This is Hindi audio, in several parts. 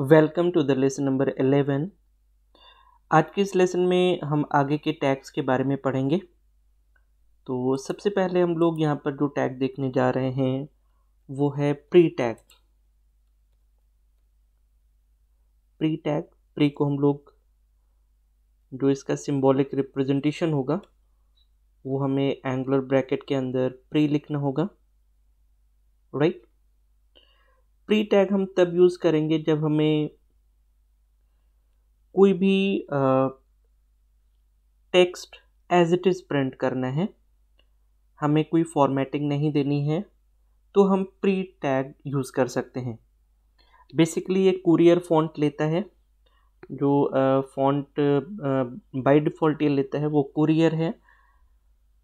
Welcome to the lesson number eleven आज के इस लेसन में हम आगे के टैग्स के बारे में पढ़ेंगे तो सबसे पहले हम लोग यहाँ पर जो टैग देखने जा रहे हैं वो है pre tag pre tag pre को हम लोग जो इसका सिंबॉलिक रिप्रेजेंटेशन होगा वो हमें एंगुलर ब्रैकेट के अंदर प्री लिखना होगा राइट right? प्री टैग हम तब यूज़ करेंगे जब हमें कोई भी text as it is print करना है हमें कोई फॉर्मेटिंग नहीं देनी है तो हम प्री टैग यूज़ कर सकते हैं बेसिकली ये कुरियर फॉन्ट लेता है जो फॉन्ट बाय डिफ़ॉल्ट ये लेता है वो कुरियर है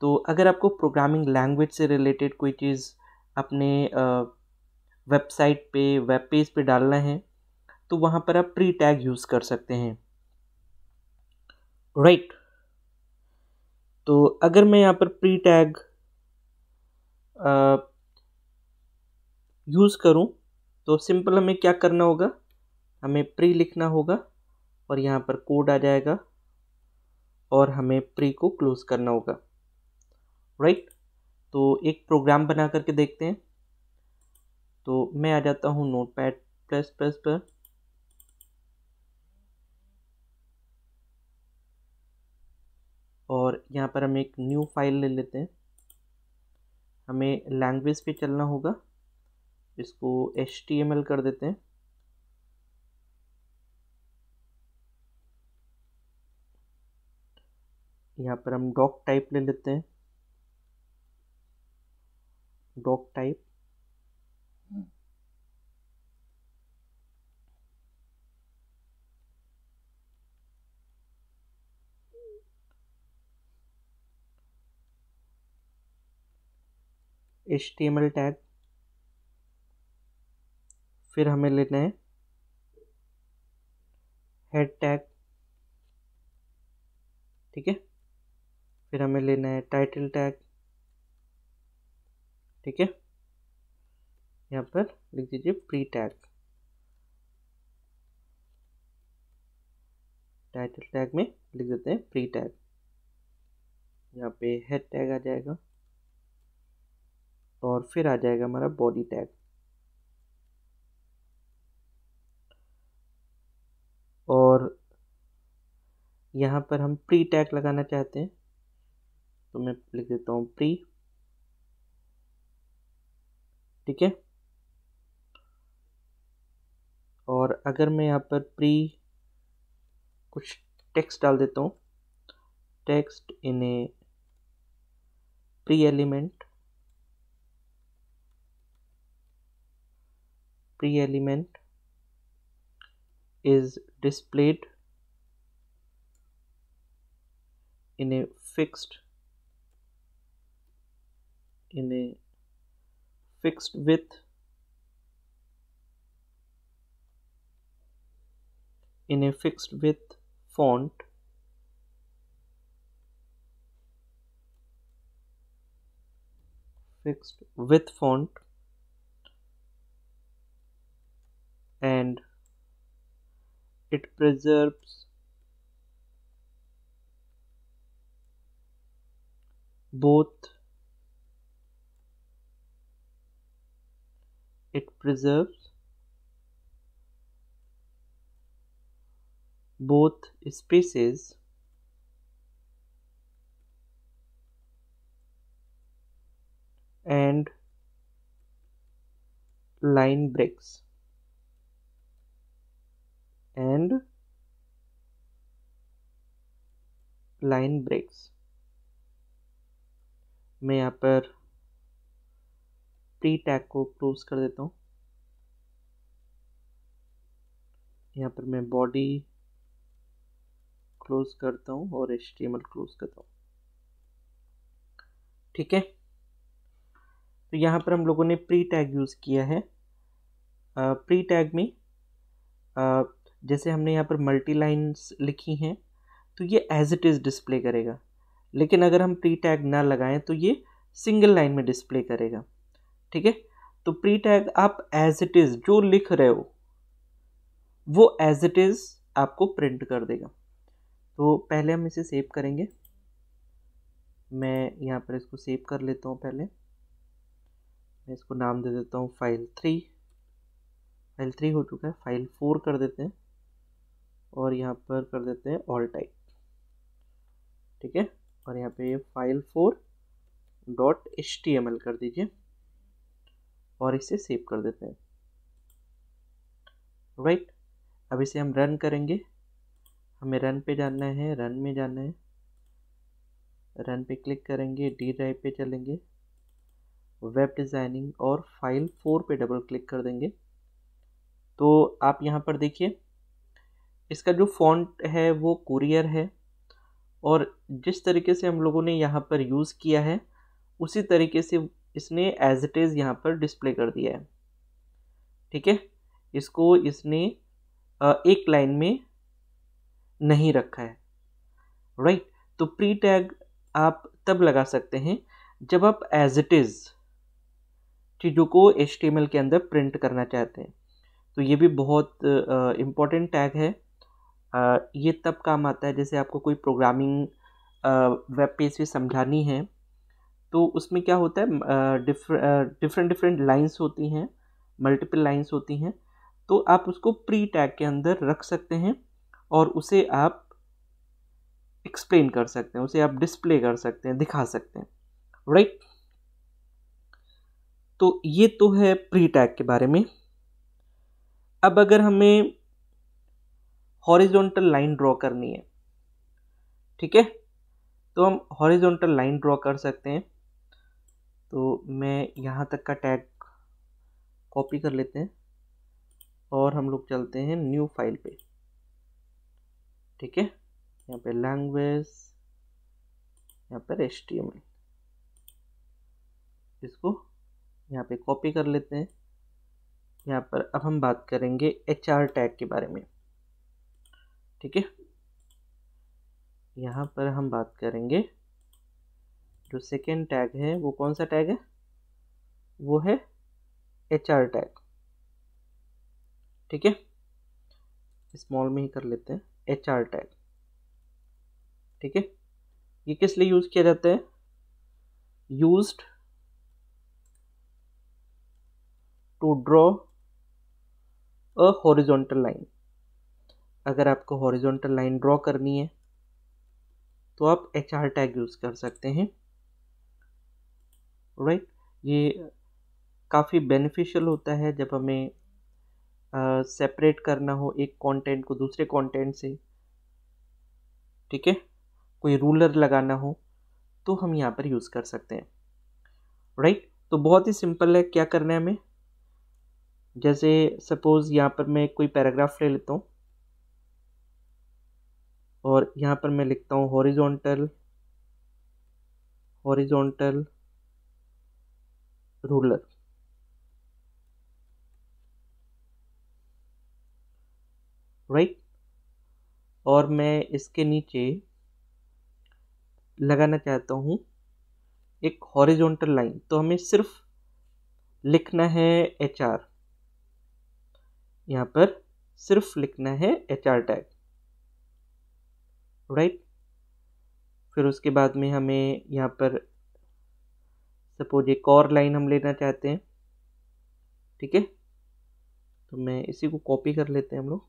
तो अगर आपको प्रोग्रामिंग लैंग्वेज से रिलेटेड कोई चीज़ अपने uh, वेबसाइट पे वेब पेज पे डालना है तो वहाँ पर आप प्री टैग यूज़ कर सकते हैं राइट right. तो अगर मैं यहाँ पर प्री टैग यूज़ करूँ तो सिंपल हमें क्या करना होगा हमें प्री लिखना होगा और यहाँ पर कोड आ जाएगा और हमें प्री को क्लोज़ करना होगा राइट right? तो एक प्रोग्राम बना करके देखते हैं तो मैं आ जाता हूँ नोट पैड प्लस प्लस पर और यहाँ पर हम एक न्यू फाइल ले लेते हैं हमें लैंग्वेज पे चलना होगा इसको एच कर देते हैं यहाँ पर हम डॉक टाइप ले लेते हैं डॉक टाइप एच टैग फिर हमें लेना है हेड टैग ठीक है फिर हमें लेना है टाइटल टैग ठीक है यहाँ पर लिख दीजिए प्री टैग टाइटल टैग में लिख देते हैं प्री टैग यहाँ पे हेड टैग आ जाएगा और फिर आ जाएगा हमारा बॉडी टैग और यहाँ पर हम प्री टैग लगाना चाहते हैं तो मैं लिख देता हूँ प्री ठीक है और अगर मैं यहाँ पर प्री कुछ टेक्स्ट डाल देता हूँ text in a pre element pre-element is displayed in a fixed in a fixed width in a fixed width font fixed width font and it preserves both it preserves both species and line breaks and line breaks मैं यहाँ पर प्री टैग को क्लोज कर देता हूँ यहाँ पर मैं बॉडी क्लोज करता हूँ और एच क्लोज करता हूँ ठीक है तो यहाँ पर हम लोगों ने प्री टैग यूज़ किया है प्री टैग में आ, जैसे हमने यहाँ पर मल्टी लाइन्स लिखी हैं तो ये एज इट इज़ डिस्प्ले करेगा लेकिन अगर हम प्री टैग ना लगाएं तो ये सिंगल लाइन में डिस्प्ले करेगा ठीक है तो प्री टैग आप एज इट इज़ जो लिख रहे हो वो एज इट इज़ आपको प्रिंट कर देगा तो पहले हम इसे सेव करेंगे मैं यहाँ पर इसको सेव कर लेता हूँ पहले मैं इसको नाम दे देता हूँ फाइल थ्री फाइल थ्री हो चुका है फाइल फोर कर देते हैं और यहाँ पर कर देते हैं ऑल टाइप ठीक है और यहाँ पे file four dot H T M L कर दीजिए और इसे सेव कर देते हैं राइट right. अब इसे हम रन करेंगे हमें रन पे जाना है रन में जाना है रन पे क्लिक करेंगे डी ड्राइव पे चलेंगे वेब डिज़ाइनिंग और फाइल फोर पे डबल क्लिक कर देंगे तो आप यहाँ पर देखिए इसका जो फॉन्ट है वो कुरियर है और जिस तरीके से हम लोगों ने यहाँ पर यूज़ किया है उसी तरीके से इसने एज इट इज़ यहाँ पर डिस्प्ले कर दिया है ठीक है इसको इसने एक लाइन में नहीं रखा है राइट right? तो प्री टैग आप तब लगा सकते हैं जब आप एज इट इज़ चीज़ों को एच के अंदर प्रिंट करना चाहते हैं तो ये भी बहुत इम्पॉर्टेंट टैग है ये तब काम आता है जैसे आपको कोई प्रोग्रामिंग वेब पेज भी समझानी है तो उसमें क्या होता है डिफरेंट डिफरेंट लाइंस होती हैं मल्टीपल लाइंस होती हैं तो आप उसको प्री टैग के अंदर रख सकते हैं और उसे आप एक्सप्लेन कर सकते हैं उसे आप डिस्प्ले कर सकते हैं दिखा सकते हैं राइट right? तो ये तो है प्री टैग के बारे में अब अगर हमें हॉरिजॉन्टल लाइन ड्रॉ करनी है ठीक है तो हम हॉरिजॉन्टल लाइन ड्रॉ कर सकते हैं तो मैं यहाँ तक का टैग कॉपी कर लेते हैं और हम लोग चलते हैं न्यू फाइल पे ठीक है यहाँ पे लैंग्वेज यहाँ पर एस इसको यहाँ पे कॉपी कर लेते हैं यहाँ पर अब हम बात करेंगे एच टैग के बारे में ठीक है यहाँ पर हम बात करेंगे जो सेकेंड टैग है वो कौन सा टैग है वो है एच आर टैग ठीक है स्मॉल में ही कर लेते हैं एच आर टैग ठीक है ये किस लिए यूज़ किया जाता है use to draw a horizontal line अगर आपको हॉरिजॉन्टल लाइन ड्रॉ करनी है तो आप एच आर टैग यूज़ कर सकते हैं राइट right? ये काफ़ी बेनिफिशियल होता है जब हमें सेपरेट करना हो एक कंटेंट को दूसरे कंटेंट से ठीक है कोई रूलर लगाना हो तो हम यहाँ पर यूज़ कर सकते हैं राइट right? तो बहुत ही सिंपल है क्या करना है हमें जैसे सपोज़ यहाँ पर मैं कोई पैराग्राफ ले लेता हूँ और यहाँ पर मैं लिखता हूँ horizontal horizontal ruler right right? और मैं इसके नीचे लगाना चाहता हूँ एक हॉरिजॉन्टल लाइन तो हमें सिर्फ लिखना है एच आर यहाँ पर सिर्फ लिखना है एच आर टैग राइट फिर उसके बाद में हमें यहाँ पर सपोज एक और लाइन हम लेना चाहते हैं ठीक है तो मैं इसी को कॉपी कर लेते हैं हम लोग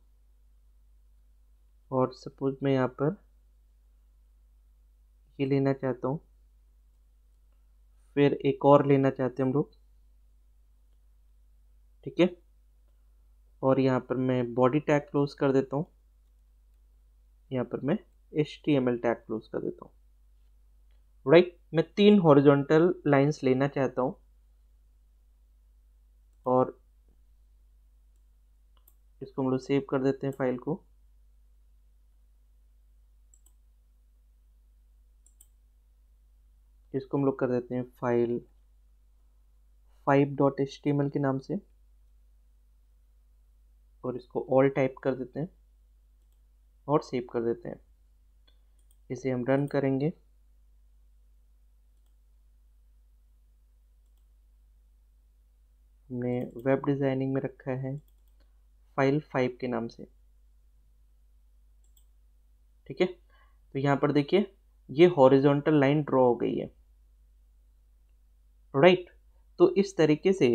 और सपोज मैं यहाँ पर ये लेना चाहता हूँ फिर एक और लेना चाहते हैं हम लोग ठीक है और यहाँ पर मैं बॉडी टैग क्लोज कर देता हूँ यहाँ पर मैं H T M L tag close कर देता हूँ राइट मैं तीन हॉरिजॉन्टल लाइंस लेना चाहता हूँ और इसको हम लोग सेव कर देते हैं फाइल को इसको हम लोग कर देते हैं file five dot H T M L के नाम से और इसको ऑल टाइप कर देते हैं और सेव कर देते हैं इसे हम रन करेंगे हमने वेब डिज़ाइनिंग में रखा है फाइल फाइव के नाम से ठीक है तो यहाँ पर देखिए ये हॉरिजॉन्टल लाइन ड्रॉ हो गई है राइट तो इस तरीके से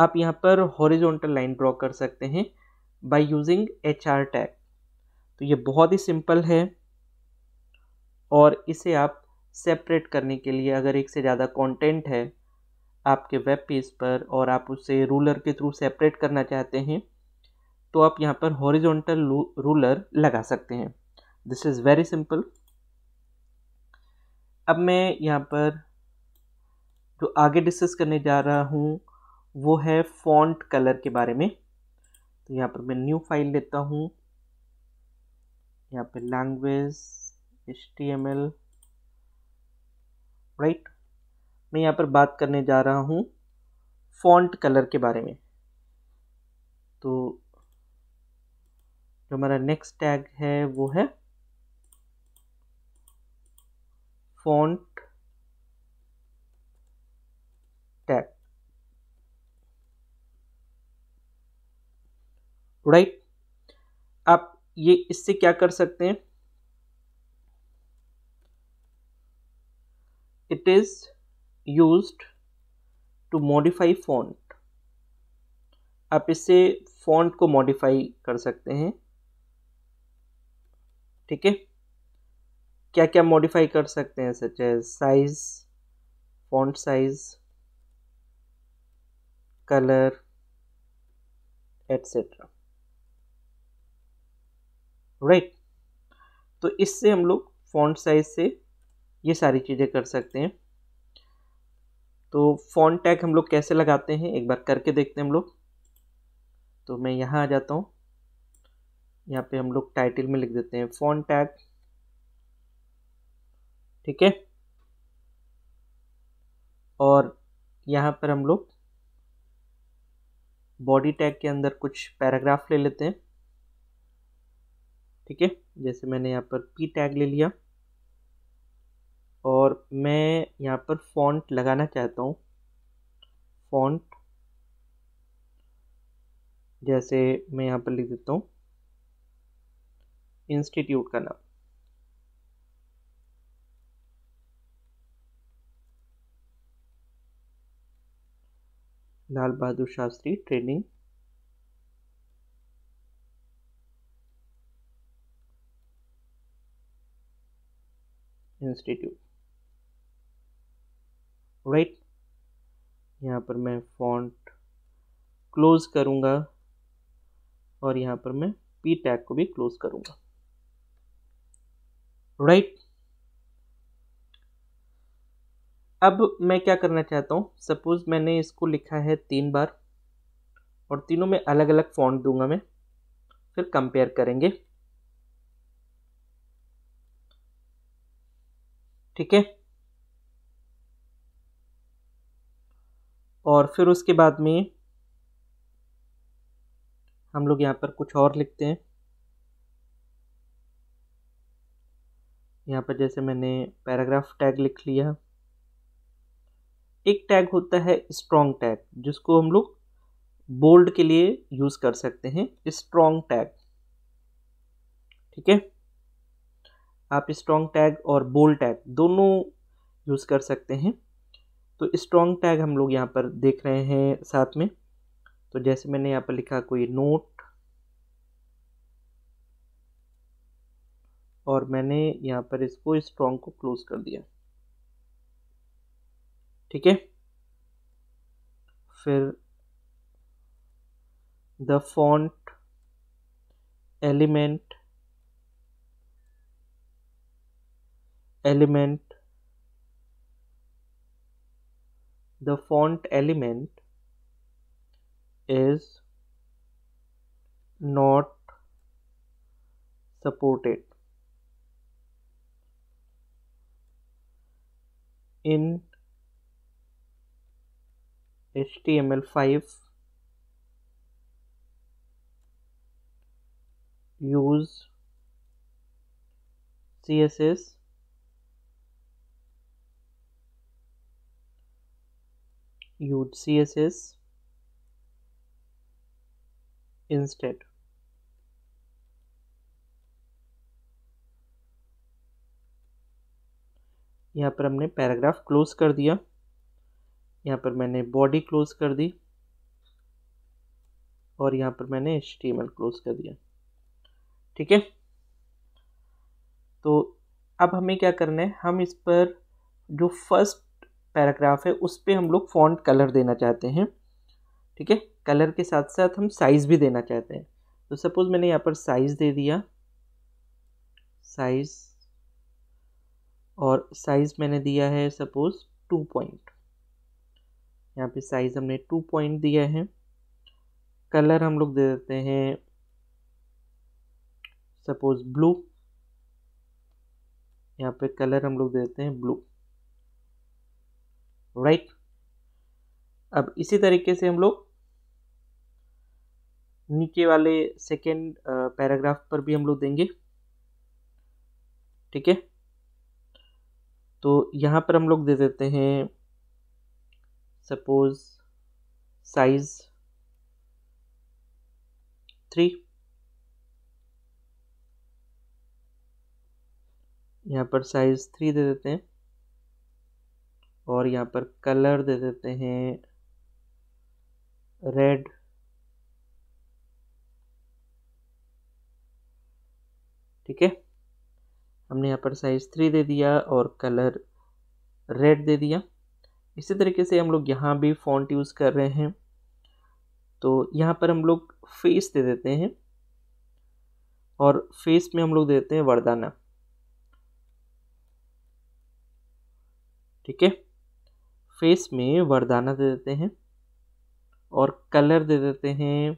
आप यहाँ पर हॉरिजॉन्टल लाइन ड्रॉ कर सकते हैं by using H R tag तो ये बहुत ही सिंपल है और इसे आप सेपरेट करने के लिए अगर एक से ज़्यादा कंटेंट है आपके वेब पेज पर और आप उसे रूलर के थ्रू सेपरेट करना चाहते हैं तो आप यहाँ पर हॉरिजॉन्टल रूलर लगा सकते हैं दिस इज़ वेरी सिंपल अब मैं यहाँ पर जो आगे डिस्कस करने जा रहा हूँ वो है फॉन्ट कलर के बारे में तो यहाँ पर मैं न्यू फाइल लेता हूँ यहाँ पर लैंग्वेज html राइट right? मैं यहाँ पर बात करने जा रहा हूँ फॉन्ट कलर के बारे में तो जो हमारा नेक्स्ट टैग है वो है फॉन्ट टैग राइट आप ये इससे क्या कर सकते हैं it is use to modify font आप इससे फॉन्ट को मॉडिफाई कर सकते हैं ठीक है क्या क्या मॉडिफाई कर सकते हैं such as size font size colour etcetera right तो इससे हम लोग फॉन्ट साइज से ये सारी चीज़ें कर सकते हैं तो फॉन्ट टैग हम लोग कैसे लगाते हैं एक बार करके देखते हैं हम लोग तो मैं यहाँ आ जाता हूँ यहाँ पे हम लोग टाइटल में लिख देते हैं फॉन्ट टैग ठीक है और यहाँ पर हम लोग बॉडी टैग के अंदर कुछ पैराग्राफ ले लेते हैं ठीक है जैसे मैंने यहाँ पर पी टैग ले लिया और मैं यहाँ पर फॉन्ट लगाना चाहता हूँ फॉन्ट जैसे मैं यहाँ पर लिख देता हूँ इंस्टीट्यूट का नाम Lal Bahadur Shastri training institute right यहाँ पर मैं फॉन्ट क्लोज़ करूँगा और यहाँ पर मैं पी टैग को भी क्लोज़ करूँगा राइट अब मैं क्या करना चाहता हूँ सपोज़ मैंने इसको लिखा है तीन बार और तीनों में अलग अलग फॉन्ट दूंगा मैं फिर कंपेयर करेंगे ठीक है और फिर उसके बाद में हम लोग यहाँ पर कुछ और लिखते हैं यहाँ पर जैसे मैंने पैराग्राफ टैग लिख लिया एक टैग होता है स्ट्रॉन्ग टैग जिसको हम लोग बोल्ड के लिए यूज़ कर सकते हैं स्ट्रॉन्ग टैग ठीक है आप स्ट्रॉन्ग टैग और बोल्ड टैग दोनों यूज़ कर सकते हैं तो स्ट्रॉन्ग टैग हम लोग यहाँ पर देख रहे हैं साथ में तो जैसे मैंने यहाँ पर लिखा कोई नोट और मैंने यहाँ पर इसको स्ट्रॉन्ग को क्लोज कर दिया ठीक है फिर the font element element the font element is not supported in HTML5 use CSS used CSS instead. यहाँ पर हमने पैराग्राफ क्लोज कर दिया यहाँ पर मैंने बॉडी क्लोज कर दी और यहाँ पर मैंने एच क्लोज कर दिया ठीक है तो अब हमें क्या करना है हम इस पर जो फर्स्ट पैराग्राफ है उस पर हम लोग फॉन्ट कलर देना चाहते हैं ठीक है कलर के साथ साथ हम साइज़ भी देना चाहते हैं तो सपोज़ मैंने यहाँ पर साइज़ दे दिया साइज़ और साइज़ मैंने दिया है सपोज़ टू पॉइंट यहाँ पे साइज़ हमने टू पॉइंट दिया है कलर हम लोग दे देते हैं सपोज़ ब्लू यहाँ पे कलर हम लोग दे देते हैं ब्लू राइट अब इसी तरीके से हम लोग नीचे वाले सेकेंड पैराग्राफ पर भी हम लोग देंगे ठीक है तो यहाँ पर हम लोग दे देते हैं सपोज साइज थ्री यहाँ पर साइज थ्री दे देते हैं और यहाँ पर कलर दे देते हैं रेड ठीक है हमने यहाँ पर साइज थ्री दे दिया और कलर रेड दे दिया इसी तरीके से हम लोग यहाँ भी फॉन्ट यूज़ कर रहे हैं तो यहाँ पर हम लोग फेस दे देते हैं और फेस में हम लोग देते हैं वरदाना ठीक है फेस में वरदाना दे देते हैं और कलर दे देते हैं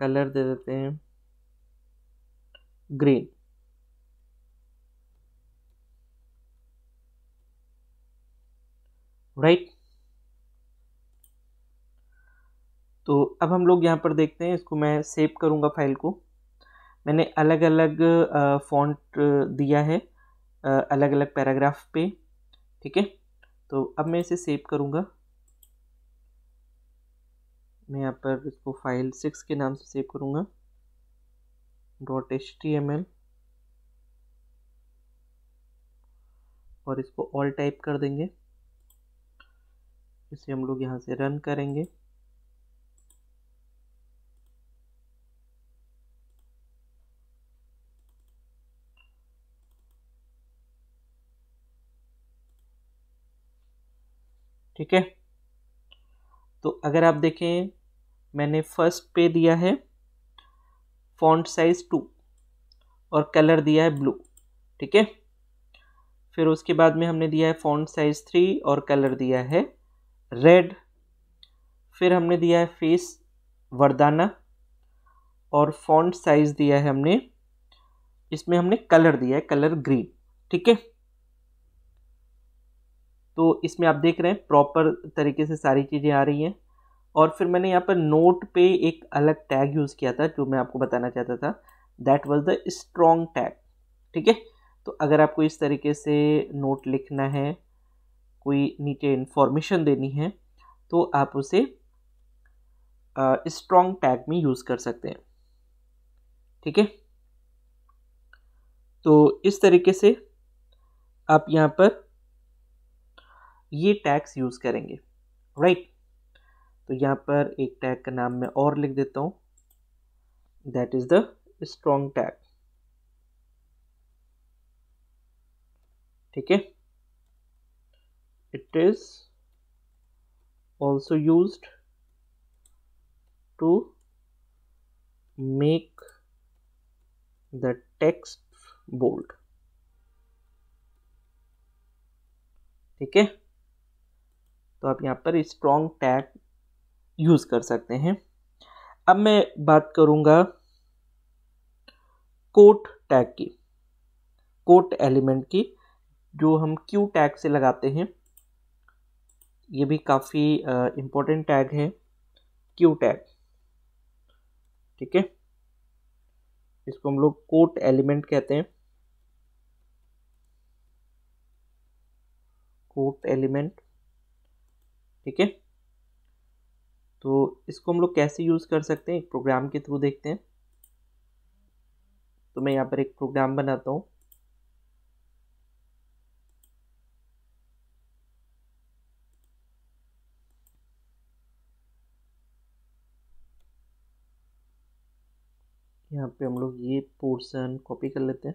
कलर दे देते हैं ग्रीन राइट तो अब हम लोग यहाँ पर देखते हैं इसको मैं सेव करूँगा फाइल को मैंने अलग अलग फ़ॉन्ट दिया है अलग अलग पैराग्राफ पे ठीक है तो अब मैं इसे सेव करूँगा मैं यहाँ पर इसको फाइल सिक्स के नाम से सेव करूँगा dot H T M L और इसको ऑल टाइप कर देंगे इसे हम लोग यहाँ से रन करेंगे ठीक है तो अगर आप देखें मैंने फर्स्ट पे दिया है फॉन्ट साइज टू और कलर दिया है ब्लू ठीक है फिर उसके बाद में हमने दिया है फॉन्ट साइज थ्री और कलर दिया है रेड फिर हमने दिया है फेस वरदाना और फॉन्ट साइज दिया है हमने इसमें हमने कलर दिया है कलर ग्रीन ठीक है तो इसमें आप देख रहे हैं प्रॉपर तरीके से सारी चीज़ें आ रही हैं और फिर मैंने यहाँ पर नोट पे एक अलग टैग यूज़ किया था जो मैं आपको बताना चाहता था that was the strong tag ठीक है तो अगर आपको इस तरीके से नोट लिखना है कोई नीचे इन्फॉर्मेशन देनी है तो आप उसे स्ट्रॉन्ग टैग में यूज़ कर सकते हैं ठीक है तो इस तरीके से आप यहाँ पर ये टैग्स यूज़ करेंगे राइट right? तो यहाँ पर एक टैग का नाम मैं और लिख देता हूँ that is the strong tag ठीक है it is also use to make the text bold ठीक है तो आप यहाँ पर स्ट्रॉन्ग टैग यूज़ कर सकते हैं अब मैं बात करूँगा कोट टैग की कोट एलिमेंट की जो हम क्यू टैग से लगाते हैं ये भी काफ़ी इम्पोर्टेंट टैग है क्यू टैग ठीक है इसको हम लोग कोट एलिमेंट कहते हैं कोट एलिमेंट ठीक है तो इसको हम लोग कैसे यूज़ कर सकते हैं एक प्रोग्राम के थ्रू देखते हैं तो मैं यहाँ पर एक प्रोग्राम बनाता हूँ यहाँ पे हम लोग ये पोर्शन कॉपी कर लेते हैं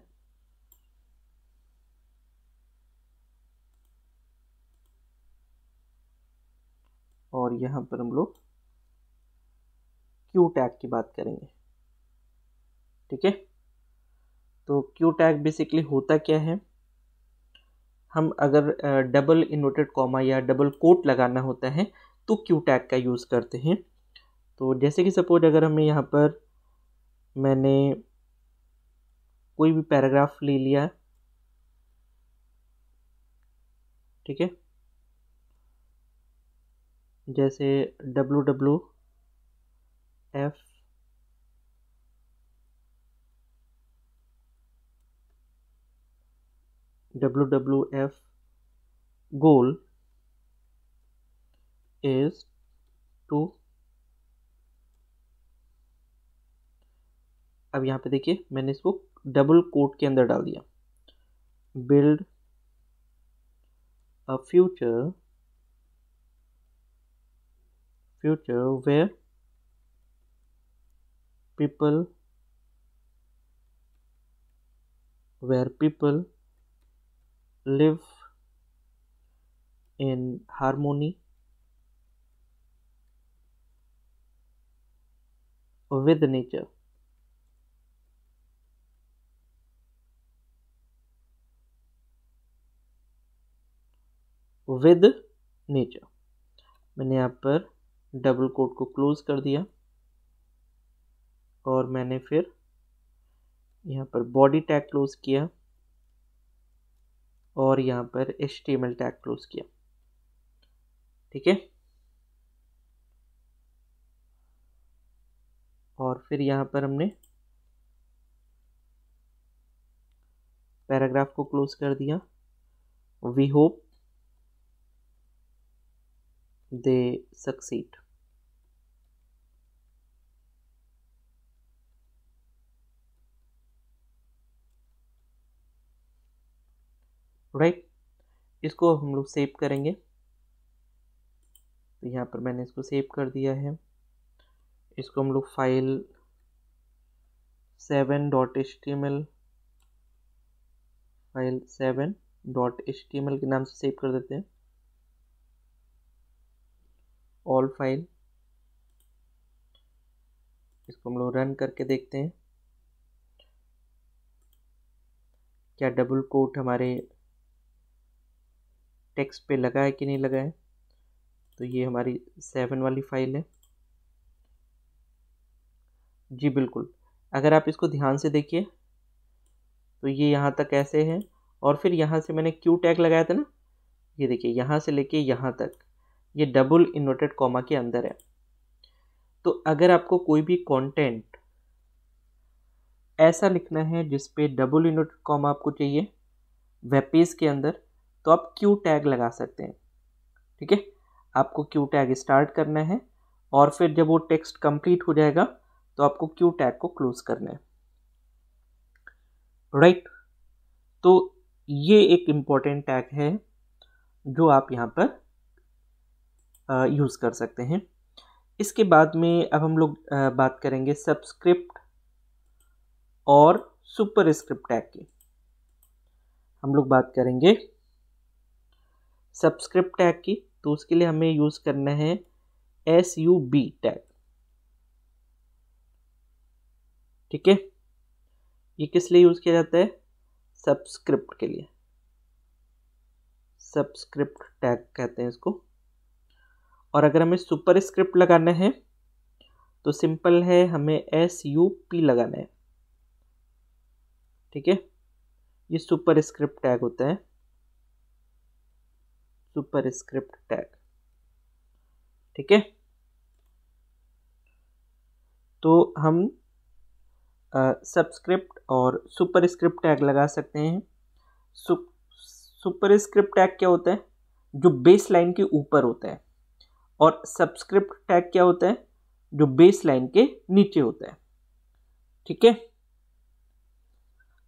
यहाँ पर हम लोग क्यू टैग की बात करेंगे ठीक है तो क्यू टैग बेसिकली होता क्या है हम अगर डबल इन्वर्टेड कॉमा या डबल कोट लगाना होता है तो क्यू टैग का यूज़ करते हैं तो जैसे कि सपोज अगर हमें यहाँ पर मैंने कोई भी पैराग्राफ ले लिया ठीक है जैसे W W F W W F goal is to अब यहाँ पे देखिए मैंने इसको डबल कोट के अंदर डाल दिया build a future future where people where people live in harmony with nature with nature मैंने यहाँ पर डबल कोट को क्लोज़ कर दिया और मैंने फिर यहाँ पर बॉडी टैग क्लोज़ किया और यहाँ पर एच टैग क्लोज़ किया ठीक है और फिर यहाँ पर हमने पैराग्राफ को क्लोज कर दिया we hope they succeed right इसको हम लोग सेव करेंगे तो यहाँ पर मैंने इसको सेव कर दिया है इसको हम लोग file seven dot H T M L file seven dot H T M L के नाम से सेव कर देते हैं ऑल फाइल इसको हम लोग रन करके देखते हैं क्या डबल कोट हमारे टैक्स पे लगा है कि नहीं लगा है तो ये हमारी सेवन वाली फाइल है जी बिल्कुल अगर आप इसको ध्यान से देखिए तो ये यहाँ तक ऐसे है और फिर यहाँ से मैंने क्यू टैग लगाया था ना ये देखिए यहाँ से लेके यहाँ तक ये डबल इन्वर्टेड कॉमा के अंदर है तो अगर आपको कोई भी कंटेंट ऐसा लिखना है जिसपे डबल इन्वर्टेड कॉमा आपको चाहिए वेब पेज के अंदर तो आप क्यू टैग लगा सकते हैं ठीक है आपको क्यू टैग स्टार्ट करना है और फिर जब वो टेक्स्ट कंप्लीट हो जाएगा तो आपको क्यू टैग को क्लोज करना है राइट right. तो ये एक इम्पॉर्टेंट टैग है जो आप यहाँ पर यूज़ कर सकते हैं इसके बाद में अब हम लोग बात करेंगे सबस्क्रिप्ट और सुपर स्क्रिप्ट टैग की हम लोग बात करेंगे सब्सक्रिप्ट टैग की तो उसके लिए हमें यूज़ करना है एस यू बी टैग ठीक है ये किस लिए यूज़ किया जाता है सब्सक्रिप्ट के लिए सब्सक्रिप्ट टैग कहते हैं इसको और अगर हमें सुपर स्क्रिप्ट लगाना है तो सिंपल है हमें एस यू पी लगाना है ठीक है ये सुपर स्क्रिप्ट टैग होता है सुपरस्क्रिप्ट टैग ठीक है तो हम सब्सक्रिप्ट और सुपरस्क्रिप्ट टैग लगा सकते हैं सुपरस्क्रिप्ट टैग क्या होता है जो बेस लाइन के ऊपर होता है और सब्सक्रिप्ट टैग क्या होता है जो बेस लाइन के नीचे होता है ठीक है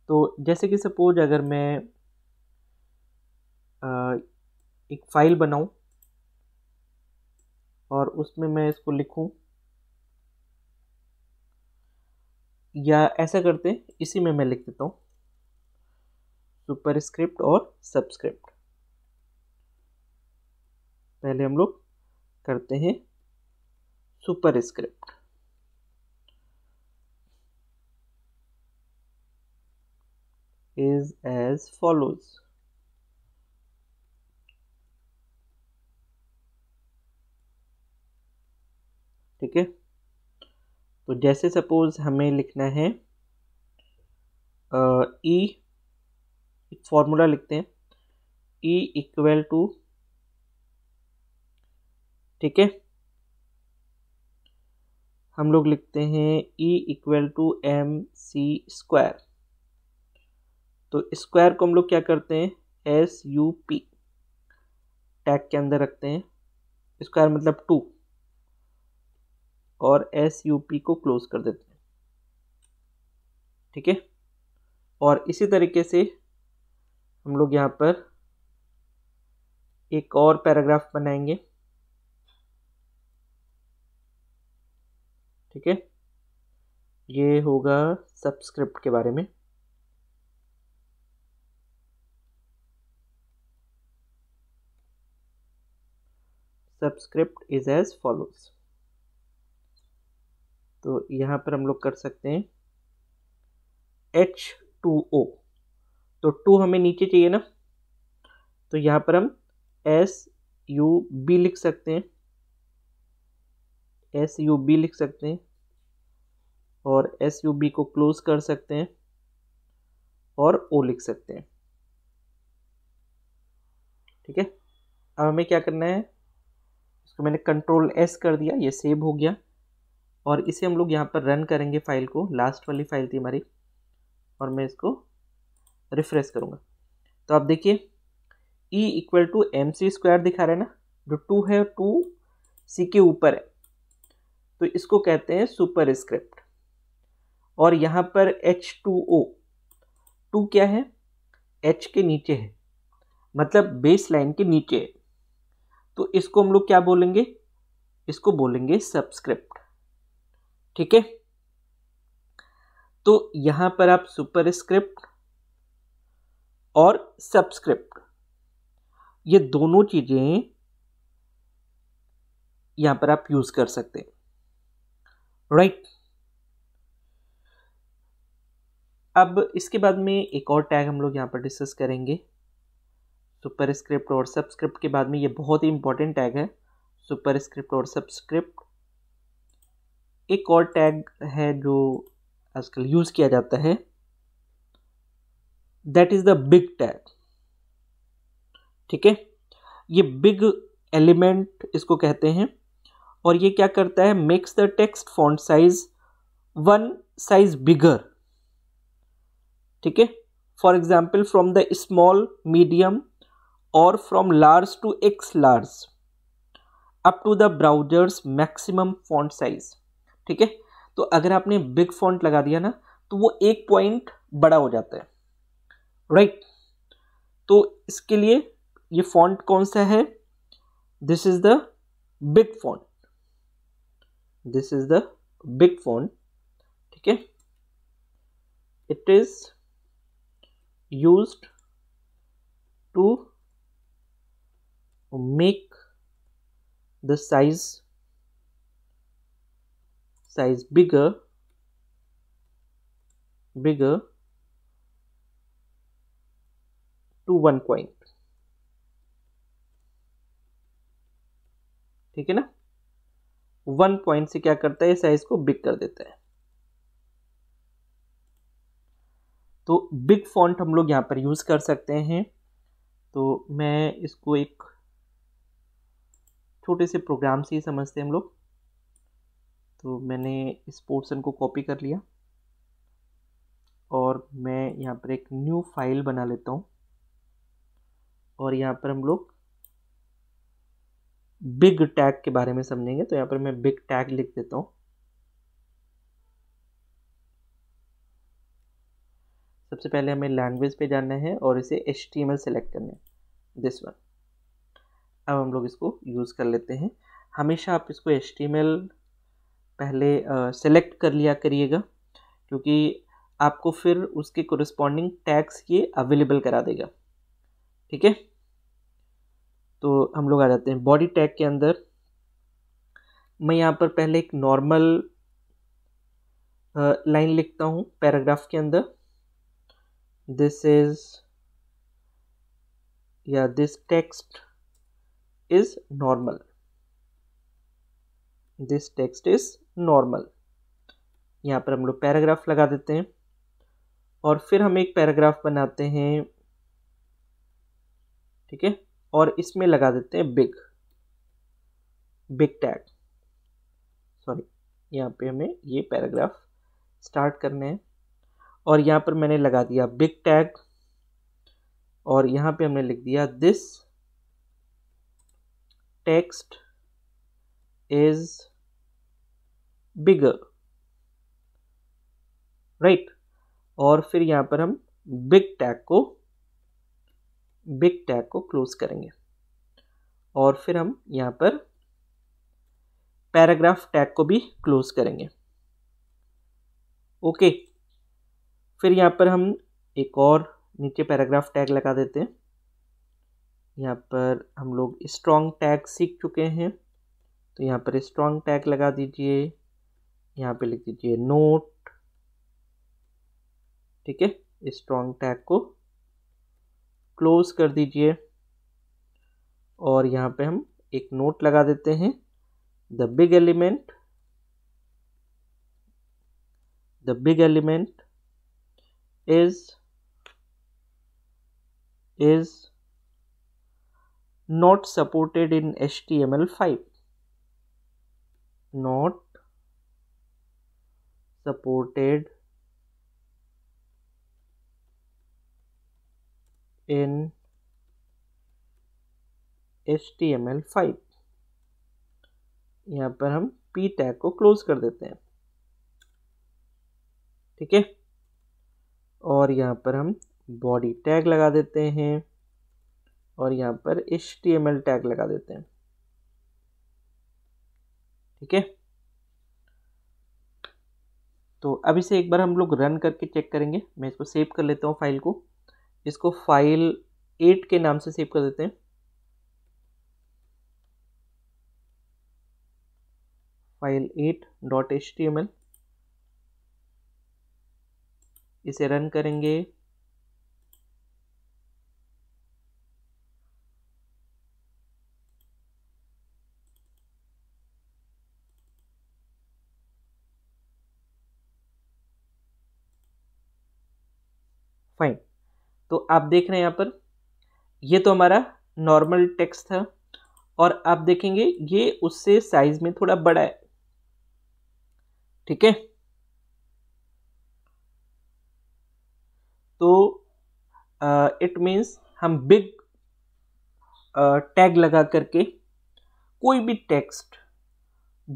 तो जैसे कि सपोज अगर मैं एक फ़ाइल बनाऊं और उसमें मैं इसको लिखूं या ऐसा करते इसी में मैं लिख देता हूं सुपर स्क्रिप्ट और सबस्क्रिप्ट पहले हम लोग करते हैं superscript is as follows ठीक है तो जैसे सपोज़ हमें लिखना है ई e, एक फॉर्मूला लिखते हैं ई इक्वल टू ठीक है हम लोग लिखते हैं E equal to M C square तो स्क्वायर को हम लोग क्या करते हैं एस यू पी टैग के अंदर रखते हैं स्क्वायर मतलब टू और एस यू पी को क्लोज कर देते हैं ठीक है और इसी तरीके से हम लोग यहाँ पर एक और पैराग्राफ बनाएंगे ठीक है ये होगा सब्सक्रिप्ट के बारे में सबस्क्रिप्ट इज एज फॉलोस तो यहाँ पर हम लोग कर सकते हैं एच टू ओ तो टू हमें नीचे चाहिए ना तो यहाँ पर हम एस यू बी लिख सकते हैं एस यू बी लिख सकते हैं और एस यू बी को क्लोज कर सकते हैं और ओ लिख सकते हैं ठीक है अब हमें क्या करना है इसको मैंने कंट्रोल एस कर दिया ये सेव हो गया और इसे हम लोग यहाँ पर रन करेंगे फाइल को लास्ट वाली फाइल थी हमारी और मैं इसको रिफ्रेश करूँगा तो आप देखिए E equal to M C square दिखा रहे हैं ना जो टू है टू सी के ऊपर है तो इसको कहते हैं सुपर स्क्रिप्ट और यहाँ पर एच टू ओ टू क्या है एच के नीचे है मतलब बेस लाइन के नीचे है तो इसको हम लोग क्या बोलेंगे इसको बोलेंगे सबस्क्रिप्ट ठीक है तो यहां पर आप सुपरस्क्रिप्ट और सबस्क्रिप्ट ये दोनों चीज़ें यहां पर आप यूज़ कर सकते हैं राइट अब इसके बाद में एक और टैग हम लोग यहां पर डिस्कस करेंगे सुपरस्क्रिप्ट और सबस्क्रिप्ट के बाद में ये बहुत ही इंपॉर्टेंट टैग है सुपरस्क्रिप्ट और सबस्क्रिप्ट एक और टैग है जो आजकल यूज़ किया जाता है that is the big tag ठीक है ये बिग एलिमेंट इसको कहते हैं और ये क्या करता है makes the text font size one size bigger ठीक है for example from the small medium और from large to X large up to the browser's maximum font size ठीक है तो अगर आपने बिग फॉन्ट लगा दिया ना तो वो एक पॉइंट बड़ा हो जाता है राइट right. तो इसके लिए ये फॉन्ट कौन सा है this is the big font this is the big font ठीक है it is use to make the size size bigger bigger to one point ठीक है ना वन पॉइंट से क्या करता है साइज को बिग कर देता है तो बिग फॉन्ट हम लोग यहां पर यूज़ कर सकते हैं तो मैं इसको एक छोटे से प्रोग्राम से ही समझते हैं हम लोग तो मैंने इस पोर्सन को कॉपी कर लिया और मैं यहाँ पर एक न्यू फाइल बना लेता हूँ और यहाँ पर हम लोग बिग टैग के बारे में समझेंगे तो यहाँ पर मैं बिग टैग लिख देता हूँ सबसे पहले हमें लैंग्वेज पे जाना है और इसे H T M L select करना है दिस वन अब हम लोग इसको यूज़ कर लेते हैं हमेशा आप इसको एच टी एम एल पहले सेलेक्ट कर लिया करिएगा क्योंकि आपको फिर उसके कोरिस्पॉन्डिंग टैग्स ये अवेलेबल करा देगा ठीक है तो हम लोग आ जाते हैं बॉडी टैग के अंदर मैं यहाँ पर पहले एक नॉर्मल लाइन लिखता हूँ पैराग्राफ के अंदर दिस इज या this text is normal this text is normal यहाँ पर हम लोग पैराग्राफ लगा देते हैं और फिर हम एक पैराग्राफ बनाते हैं ठीक है और इसमें लगा देते हैं बिग बिग टैग सॉरी यहाँ पे हमें ये पैराग्राफ स्टार्ट करने हैं और यहाँ पर मैंने लगा दिया बिग टैग और यहाँ पे हमने लिख दिया this text is bigger right right? और फिर यहाँ पर हम बिग टैग को बिग टैग को क्लोज करेंगे और फिर हम यहाँ पर पैराग्राफ टैग को भी क्लोज करेंगे ओके okay. फिर यहाँ पर हम एक और नीचे पैराग्राफ टैग लगा देते हैं यहाँ पर हम लोग स्ट्रॉन्ग टैग सीख चुके हैं तो यहाँ पर स्ट्रॉन्ग टैग लगा दीजिए यहाँ पे लिख दीजिए नोट ठीक है स्ट्रॉन्ग टैग को क्लोज कर दीजिए और यहाँ पे हम एक नोट लगा देते हैं the big element the big element is is supported in H T M L five not supported in HTML5 यहाँ पर हम p टैग को क्लोज कर देते हैं ठीक है और यहाँ पर हम बॉडी टैग लगा देते हैं और यहाँ पर एच टैग लगा देते हैं ठीक है तो अब इसे एक बार हम लोग रन करके चेक करेंगे मैं इसको सेव कर लेता हूँ फाइल को इसको फाइल एट के नाम से सेव कर देते हैं file eight dot H T M L इसे रन करेंगे तो आप देख रहे हैं यहाँ पर ये तो हमारा नॉर्मल टेक्स्ट था और आप देखेंगे ये उससे साइज में थोड़ा बड़ा है ठीक है तो इट uh, मीन्स हम बिग टैग uh, लगा करके कोई भी टेक्स्ट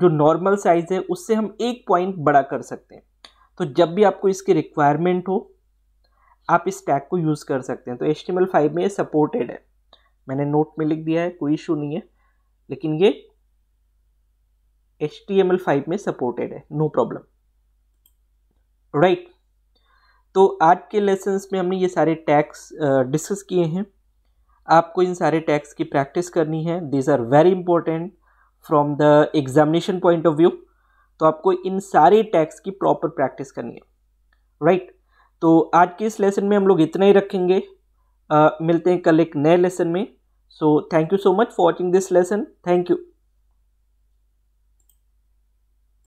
जो नॉर्मल साइज़ है उससे हम एक पॉइंट बड़ा कर सकते हैं तो जब भी आपको इसकी रिक्वायरमेंट हो आप इस टैग को यूज़ कर सकते हैं तो एच टी में ये सपोर्टेड है मैंने नोट में लिख दिया है कोई इशू नहीं है लेकिन ये एच टी में सपोर्टेड है नो प्रॉब्लम राइट तो आज के लेसन्स में हमने ये सारे टैक्स डिस्कस किए हैं आपको इन सारे टैक्स की प्रैक्टिस करनी है these are very important from the examination point of view तो आपको इन सारे टैक्स की प्रॉपर प्रैक्टिस करनी है राइट right? तो आज के इस लेसन में हम लोग इतना ही रखेंगे आ, मिलते हैं कल एक नए लेसन में so thank you so much for watching this lesson thank you